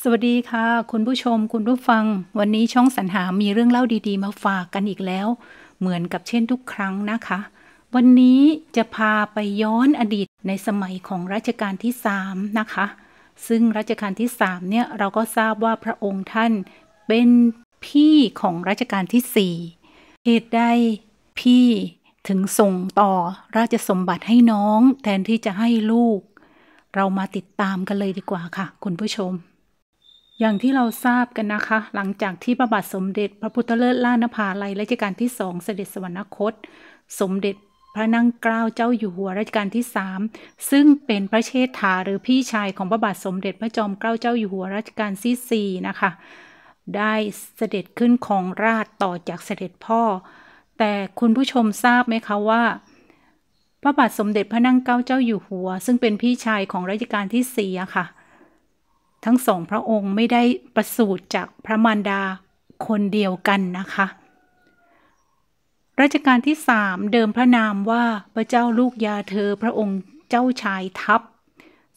สวัสดีค่ะ คุณผู้ชมคุณผู้ฟัง วันนี้ช่องสรรหามีเรื่องเล่าดีๆ มาฝากกันอีกแล้ว เหมือนกับเช่นทุกครั้งนะคะ วันนี้จะพาไปย้อนอดีตในสมัยของรัชกาลที่ 3 นะคะ ซึ่งรัชกาลที่3เนี่ยเราก็ทราบว่าพระองค์ท่านเป็นพี่ของรัชกาลที่ 4เหตุใดพี่ถึงส่งต่อ ราชสมบัติให้น้องแทนที่จะให้ลูก เรามาติดตามกันเลยดีกว่าค่ะ คุณผู้ชมอย่างที่เราทราบกันนะคะ หลังจากที่พระบาทสมเด็จพระพุทธเลิศล่านภาลัยรัชกาลที่สองเสด็จสวรรคต สมเด็จพระนั่งเกล้าเจ้าอยู่หัวรัชกาลที่สามซึ่งเป็นพระเชษฐาหรือพี่ชายของพระบาทสมเด็จพระจอมเกล้าเจ้าอยู่หัวรัชกาลที่สี่นะคะ ได้เสด็จขึ้นครองราชต่อจากเสด็จพ่อ แต่คุณผู้ชมทราบไหมคะว่า พระบาทสมเด็จพระนั่งเกล้าเจ้าอยู่หัว ซึ่งเป็นพี่ชายของรัชกาลที่สี่อะค่ะทั้งสองพระองค์ไม่ได้ประสูติจากพระมารดาคนเดียวกันนะคะรัชกาลที่สามเดิมพระนามว่าพระเจ้าลูกยาเธอพระองค์เจ้าชายทัพ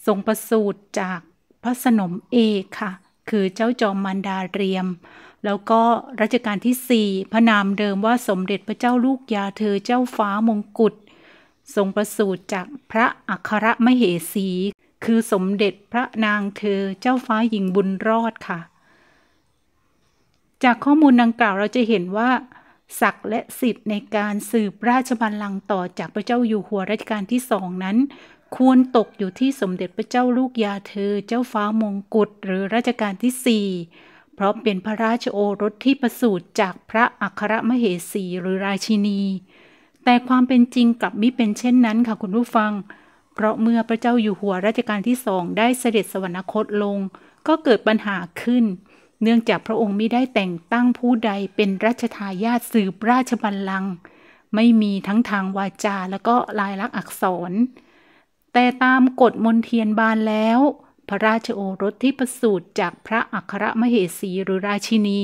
ทรงประสูติจากพระสนม เอกค่ะ คือเจ้าจอมมันดาเรียม แล้วก็รัชกาลที่สี่พระนามเดิมว่าสมเด็จพระเจ้าลูกยาเธอเจ้าฟ้ามงกุฎทรงประสูติจากพระอัครมเหสีคือสมเด็จพระนางเธอเจ้าฟ้าหญิงบุญรอดค่ะ จากข้อมูลดังกล่าวเราจะเห็นว่าศักดิ์และสิทธิ์ในการสืบราชบัลลังก์ต่อจากพระเจ้าอยู่หัวรัชกาลที่สองนั้น ควรตกอยู่ที่สมเด็จพระเจ้าลูกยาเธอ เจ้าฟ้ามงกุฎ หรือรัชกาลที่สี่เพราะเป็นพระราชโอรสที่ประสูติจากพระอัครมเหสีหรือราชินี แต่ความเป็นจริงกลับมิเป็นเช่นนั้นค่ะคุณผู้ฟังเพราะเมื่อพระเจ้าอยู่หัวรัชกาลที่สองได้เสด็จสวรรคตลง ก็เกิดปัญหาขึ้น เนื่องจากพระองค์ไม่ได้แต่งตั้งผู้ใดเป็นรัชทายาทสืบราชบัลลังก์ไม่มีทั้งทางวาจาและก็ลายลักษณ์อักษร แต่ตามกฎมนเทียนบานแล้ว พระราชโอรสที่ประสูติจากพระอัครมเหสีหรือราชินี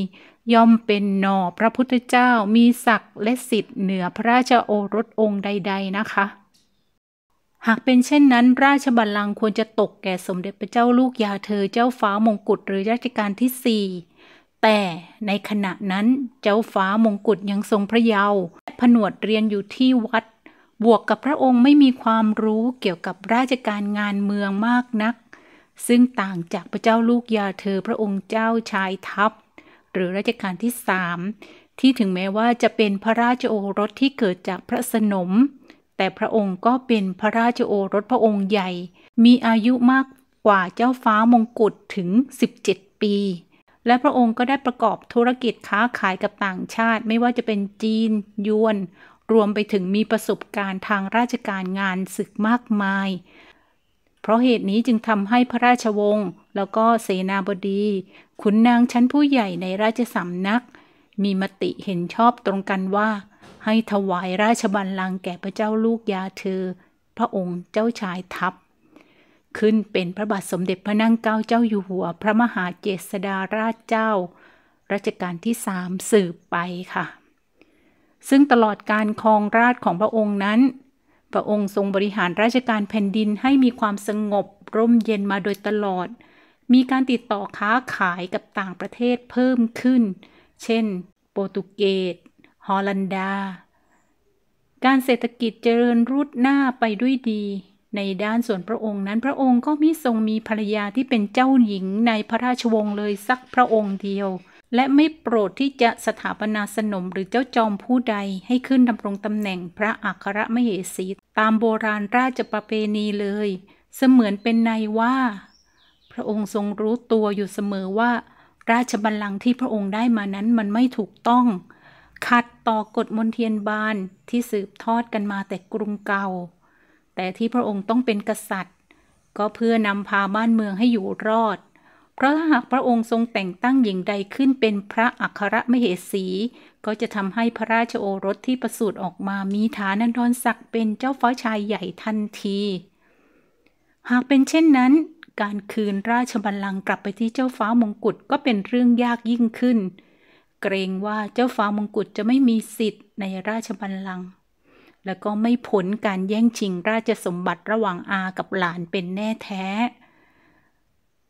ย่อมเป็นนอพระพุทธเจ้ามีศักดิ์และสิทธิ์เหนือพระราชโอรสองค์ใดๆนะคะหากเป็นเช่นนั้น ราชบัลลังก์ควรจะตกแก่สมเด็จพระเจ้าลูกยาเธอ เจ้าฟ้ามงกุฎหรือรัชกาลที่สี่แต่ในขณะนั้นเจ้าฟ้ามงกุฎยังทรงพระเยาว์ผนวดเรียนอยู่ที่วัด บวกกับพระองค์ไม่มีความรู้เกี่ยวกับราชการงานเมืองมากนัก ซึ่งต่างจากพระเจ้าลูกยาเธอพระองค์เจ้าชายทัพ หรือราชการที่สามที่ถึงแม้ว่าจะเป็นพระราชโอรสที่เกิดจากพระสนมแต่พระองค์ก็เป็นพระราชโอรสพระองค์ใหญ่ มีอายุมากกว่าเจ้าฟ้ามงกุฎถึง 17 ปี และพระองค์ก็ได้ประกอบธุรกิจค้าขายกับต่างชาติ ไม่ว่าจะเป็นจีนยวน รวมไปถึงมีประสบการณ์ทางราชการงานศึกมากมาย เพราะเหตุนี้จึงทำให้พระราชวงศ์แล้วก็เสนาบดี ขุนนางชั้นผู้ใหญ่ในราชสำนัก มีมติเห็นชอบตรงกันว่าให้ถวายราชบัลลังก์แก่พระเจ้าลูกยาเธอ พระองค์เจ้าชายทัพ ขึ้นเป็นพระบาทสมเด็จพระนั่งเกล้าเจ้าอยู่หัวพระมหาเจษฎาราชเจ้ารัชกาลที่สามสืบไปค่ะ ซึ่งตลอดการครองราชของพระองค์นั้น พระองค์ทรงบริหารราชการแผ่นดินให้มีความสงบร่มเย็นมาโดยตลอด มีการติดต่อค้าขายกับต่างประเทศเพิ่มขึ้น เช่น โปรตุเกสฮอลันดา การเศรษฐกิจเจริญรุดหน้าไปด้วยดี ในด้านส่วนพระองค์นั้น พระองค์ก็มิทรงมีภรรยาที่เป็นเจ้าหญิงในพระราชวงศ์เลยสักพระองค์เดียว และไม่โปรดที่จะสถาปนาสนมหรือเจ้าจอมผู้ใดให้ขึ้นดำรงตำแหน่งพระอัครมเหสีตามโบราณราชประเพณีเลย เสมือนเป็นในว่า พระองค์ทรงรู้ตัวอยู่เสมอว่า ราชบัลลังก์ที่พระองค์ได้มานั้นมันไม่ถูกต้องขัดต่อกฎมนเทียนบานที่สืบทอดกันมาแต่กรุงเก่า แต่ที่พระองค์ต้องเป็นกษัตริย์ ก็เพื่อนำพาบ้านเมืองให้อยู่รอด เพราะถ้าหากพระองค์ทรงแต่งตั้งหญิงใดขึ้นเป็นพระอัครมเหสี ก็จะทำให้พระราชโอรสที่ประสูติออกมามีฐานันทรศักดิ์เป็นเจ้าฟ้าชายใหญ่ทันที หากเป็นเช่นนั้น การคืนราชบัลลังก์กลับไปที่เจ้าฟ้ามงกุฎก็เป็นเรื่องยากยิ่งขึ้นเเกรงว่าเจ้าฟ้ามงกุฎจะไม่มีสิทธิ์ในราชบัลลังก์และก็ไม่ผลการแย่งชิงราชสมบัติระหว่างอากับหลานเป็นแน่แท้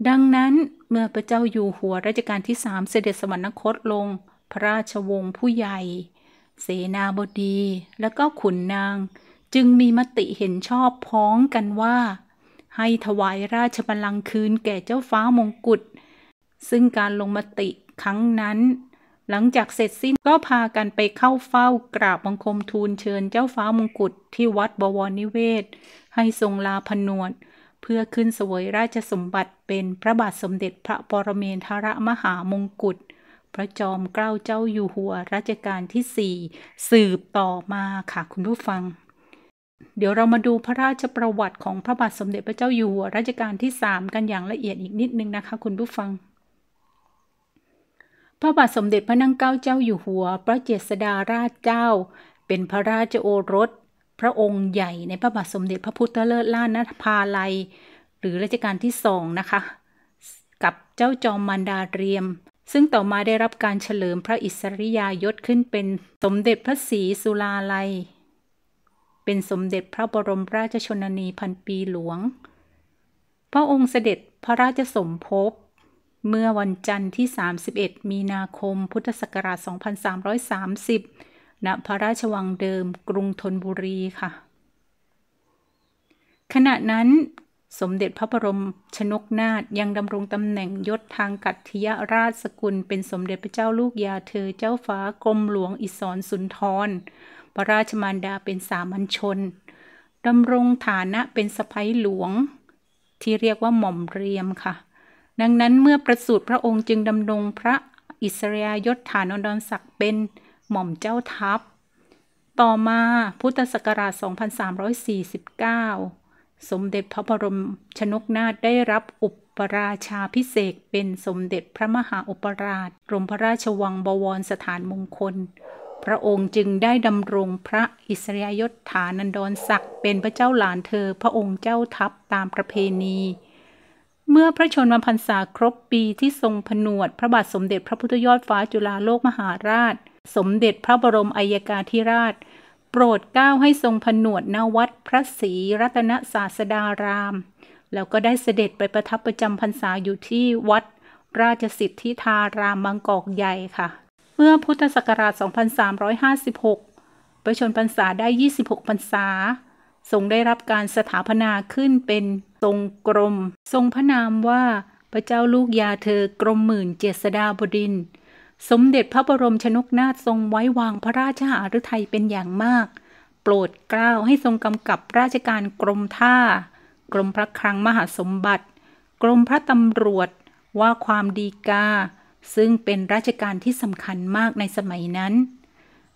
ดังนั้นเมื่อพระเจ้าอยู่หัวราชการที่สามเสด็จสวรรคตลงพระราชวงศ์ผู้ใหญ่ เสนาบดีและก็ขุนนาง จึงมีมติเห็นชอบพ้องกันว่า ให้ถวายราชบัลลังก์คืนแก่เจ้าฟ้ามงกุฎซึ่งการลงมติครั้งนั้นหลังจากเสร็จสิ้นก็พากันไปเข้าเฝ้ากราบบังคมทูลเชิญเจ้าฟ้ามงกุฎที่วัดบวรนิเวศ ให้ทรงลาพนวดเพื่อขึ้นสวยราชสมบัติเป็นพระบาทสมเด็จพระปรเมนทรมหามงกุฎพระจอมเกล้าเจ้าอยู่หัว รัชกาลที่สี่สืบต่อมาค่ะคุณผู้ฟัง เดี๋ยวเรามาดูพระราชประวัติของพระบาทสมเด็จพระเจ้าอยู่หัวรัชกาลที่สามกันอย่างละเอียดอีกนิดนึงนะคะ คุณผู้ฟังพระบาทสมเด็จพระนั่งเกล้าเจ้าอยู่หัว พระเจษฎาราชเจ้า เป็นพระราชโอรส พระองค์ใหญ่ในพระบาทสมเด็จพระพุทธเลิศล้านนภาลัย หรือรัชกาลที่สองนะคะกับเจ้าจอมมันดาเรียม ซึ่งต่อมาได้รับการเฉลิมพระอิสริยยศขึ้นเป็นสมเด็จพระศรีสุลาลัย เป็นสมเด็จพระบรมราชชนนีพันปีหลวง พระองค์เสด็จพระราชสมภพเมื่อวันจันทร์ที่ 31 มีนาคมพุทธศักราช 2330 ณพระราชวังเดิมกรุงธนบุรีค่ะ ขณะนั้น สมเด็จพระบรมชนกนาถ ยังดำรงตำแหน่งยศทางกัตถิยราชสกุล เป็นสมเด็จพระเจ้าลูกยาเธอ เจ้าฟ้ากรมหลวงอิศรสุนทร พระราชมารดาเป็นสามัญชน ดำรงฐานะเป็นสะพ้ยหลวง ที่เรียกว่าหม่อมเรียม ค่ะดังนั้นเมื่อประสูติพระองค์จึงดำรงพระอิสริยยศฐานอนดอนศักดิ์เป็นหม่อมเจ้าทัพต่อมาพุทธศักราช2349สมเด็จพระบรมชนกนาถได้รับอุปราชาพิเศษเป็นสมเด็จพระมหาอุปราชกรมพระราชวังบวรสถานมงคล พระองค์จึงได้ดำรงพระอิสริยยศฐานันดรศักดิ์เป็นพระเจ้าหลานเธอพระองค์เจ้าทัพตามประเพณีเมื่อพระชนมพรรษาครบปีที่ทรงผนวด พระบาทสมเด็จพระพุทธยอดฟ้าจุฬาโลกมหาราช สมเด็จพระบรมอัยกาธิราช โปรดเกล้าให้ทรงผนวดนวัด พระศรีรัตนศาสดาราม แล้วก็ได้เสด็จไปประทับประจำพรรษาอยู่ที่วัดราชสิทธิธารามบางกอกใหญ่ค่ะเมื่อพุทธศักราช 2356 ประชนพรรษาได้ 26 พรรษาทรงได้รับการสถาพนาขึ้นเป็นทรงกรมทรงพระนามว่าพระเจ้าลูกยาเธอกรมหมื่นเจษดาบดินสมเด็จพระบรมชนกนาถทรงไว้วางพระราชหฤทัยเป็นอย่างมาก โปรดเกล้าให้ทรงกำกับราชการกรมท่า กรมพระคลังมหาสมบัติ กรมพระตำรวจว่าความดีกา ซึ่งเป็นราชการที่สำคัญมากในสมัยนั้น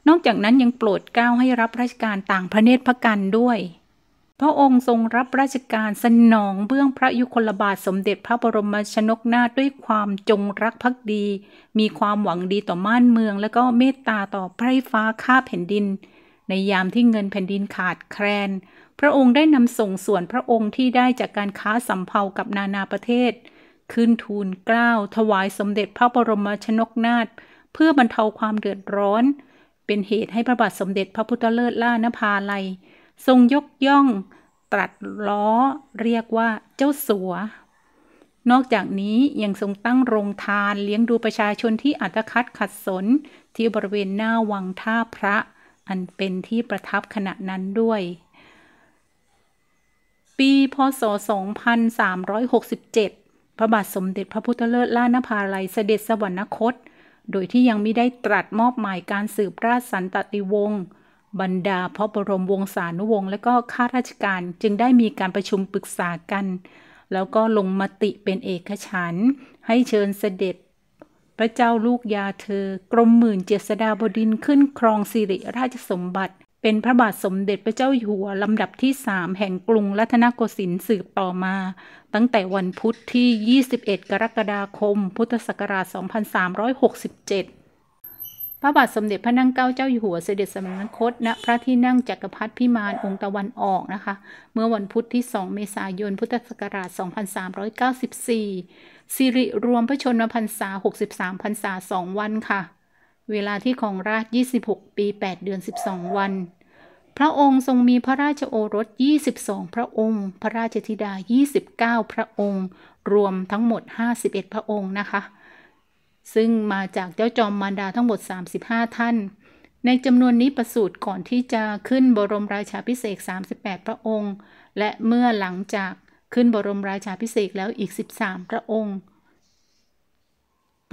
นอกจากนั้นยังโปรด เกล้าให้รับราชการต่างพระเนตรพระกันด้วย พระองค์ทรงรับราชการสนองเบื้องพระยุคลบาทสมเด็จพระบรมชนกนาถด้วยความจงรักภักดี มีความหวังดีต่อม่านเมือง และก็เมตตาต่อไพร่ฟ้าข้าแผ่นดิน ในยามที่เงินแผ่นดินขาดแคลน พระองค์ได้นำส่งส่วนพระองค์ที่ได้จากการค้าสำเภากับนานาประเทศ ขึ้นทูลเกล้าถวายสมเด็จพระบรมชนกนาถเพื่อบรรเทาความเดือดร้อนเป็นเหตุให้พระบาทสมเด็จพระพุทธเลิศล่านภาลัย ทรงยกย่องตรัสล้อเรียกว่าเจ้าสัว นอกจากนี้ยังทรงตั้งโรงทานเลี้ยงดูประชาชนที่อัตคัดขัดสนที่บริเวณหน้าวังท่าพระ อันเป็นที่ประทับขณะนั้นด้วยปีพศ 2367 พระบาทสมเด็จพระพุทธเลิศล่านภาลัยเสด็จสวรรคตโดยที่ยังไม่ได้ตรัสมอบหมายการสืบราชสันตติวงศ์ บรรดาพระบรมวงศานุวงศ์และก็ข้าราชการจึงได้มีการประชุมปรึกษากัน แล้วก็ลงมติเป็นเอกฉันให้เชิญเสด็จ พระเจ้าลูกยาเธอ กรมหมื่นเจษฎาบดินขึ้นครองสิริราชสมบัติเป็นพระบาทสมเด็จพระเจ้าอยู่หัวลำดับที่สามแห่งกรุงรัตนโกสินทร์สืบต่อมา ตั้งแต่วันพุทธที่ 21 กรกฎาคม พุทธศักราช 2367 พระบาทสมเด็จพระนั่งเกล้าเจ้าอยู่หัวเสด็จสมณคตณพระที่นั่งจักรพรรดิพิมานองค์ตะวันออกนะคะ เมื่อวันพุทธที่ 2 เมษายน พุทธศักราช 2394 สิริรวมพระชนมพรรษา 63 พรรษา 2 วันค่ะเวลาที่ของราช 26 ปี 8 เดือน 12 วัน พระองค์ทรงมีพระราชโอรส22 พระองค์ พระราชธิดา 29 พระองค์ รวมทั้งหมด 51 พระองค์ นะคะ ซึ่งมาจากเจ้าจอมมารดาทั้งหมด 35 ท่าน ในจำนวนนี้ประสูติก่อนที่จะขึ้นบรมราชาพิเศษ38 พระองค์ และเมื่อหลังจากขึ้นบรมราชาพิเศษแล้วอีก 13 พระองค์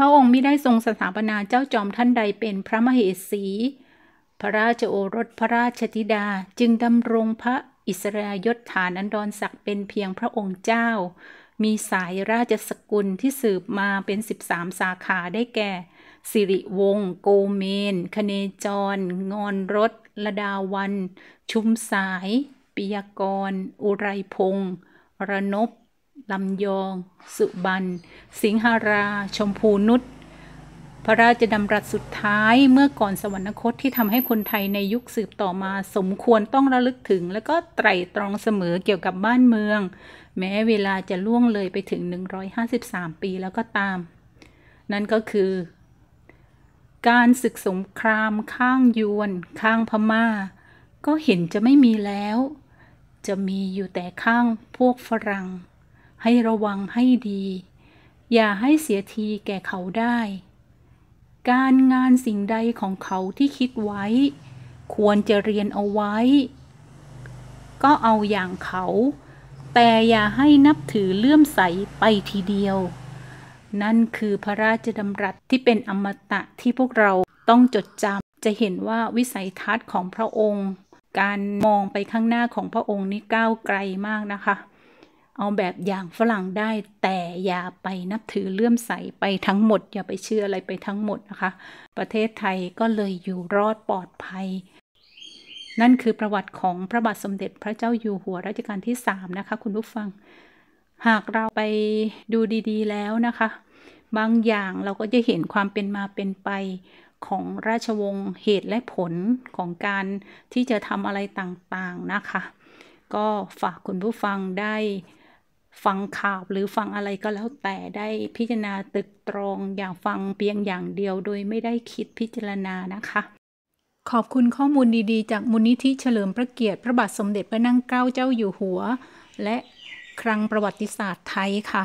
ระองค์ไม่ได้ทรงสถาปนาเจ้าจอมท่านใดเป็นพระมเหสี พระราชโอรสพระราชธิดาจึงดำรงพระอิสริยยศฐานอันดรศักดิ์เป็นเพียงพระองค์เจ้า มีสายราชสกุลที่สืบมาเป็น13สาขาได้แก่ สิริวงศ์โกเมน คเนจร งอนรถละดาวัน ชุมสายปิยกร อุไรพงศ์รนบลำยอง สุบันสิงหารา ชมพูนุชพระราชดำรัสสุดท้ายเมื่อก่อนสวรรคตที่ทำให้คนไทยในยุคสืบต่อมา สมควรต้องระลึกถึง และก็ไตร่ตรองเสมอเกี่ยวกับบ้านเมือง แม้เวลาจะล่วงเลยไปถึง 153 ปีแล้วก็ตาม นั่นก็คือ การศึกสงครามข้างยวน ข้างพมา่า ก็เห็นจะไม่มีแล้ว จะมีอยู่แต่ข้างพวกฝรั่งให้ระวังให้ดี อย่าให้เสียทีแก่เขาได้ การงานสิ่งใดของเขาที่คิดไว้ ควรจะเรียนเอาไว้ ก็เอาอย่างเขา แต่อย่าให้นับถือเลื่อมใสไปทีเดียว นั่นคือพระราชดำรัสที่เป็นอมตะที่พวกเราต้องจดจำจะเห็นว่าวิสัยทัศน์ของพระองค์ การมองไปข้างหน้าของพระองค์นี่ก้าวไกลมากนะคะเอาแบบอย่างฝรั่งได้แต่อย่าไปนับถือเลื่อมใสไปทั้งหมดอย่าไปเชื่ออะไรไปทั้งหมดนะคะประเทศไทยก็เลยอยู่รอดปลอดภัย นั่นคือประวัติของ พระบาทสมเด็จพระเจ้าอยู่หัวรัชกาลที่ 3 นะคะคุณผู้ฟัง หากเราไปดูดีๆ แล้วนะคะ บางอย่างเราก็จะเห็นความเป็นมาเป็นไปของราชวงศ์เหตุและผลของการที่จะทำอะไรต่างๆนะคะ ก็ฝากคุณผู้ฟังได้ฟังข่าวหรือฟังอะไรก็แล้วแต่ได้พิจารณาตึกตรองอย่างฟังเพียงอย่างเดียวโดยไม่ได้คิดพิจารณานะคะ ขอบคุณข้อมูลดีๆจากมูลนิธิเฉลิมพระเกียรติพระบาทสมเด็จพระนั่งเกล้าเจ้าอยู่หัว และครั้งประวัติศาสตร์ไทยค่ะ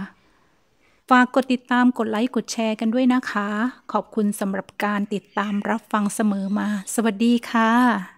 ฝากกดติดตามกดไลค์ กดแชร์กันด้วยนะคะ ขอบคุณสำหรับการติดตามรับฟังเสมอมา สวัสดีค่ะ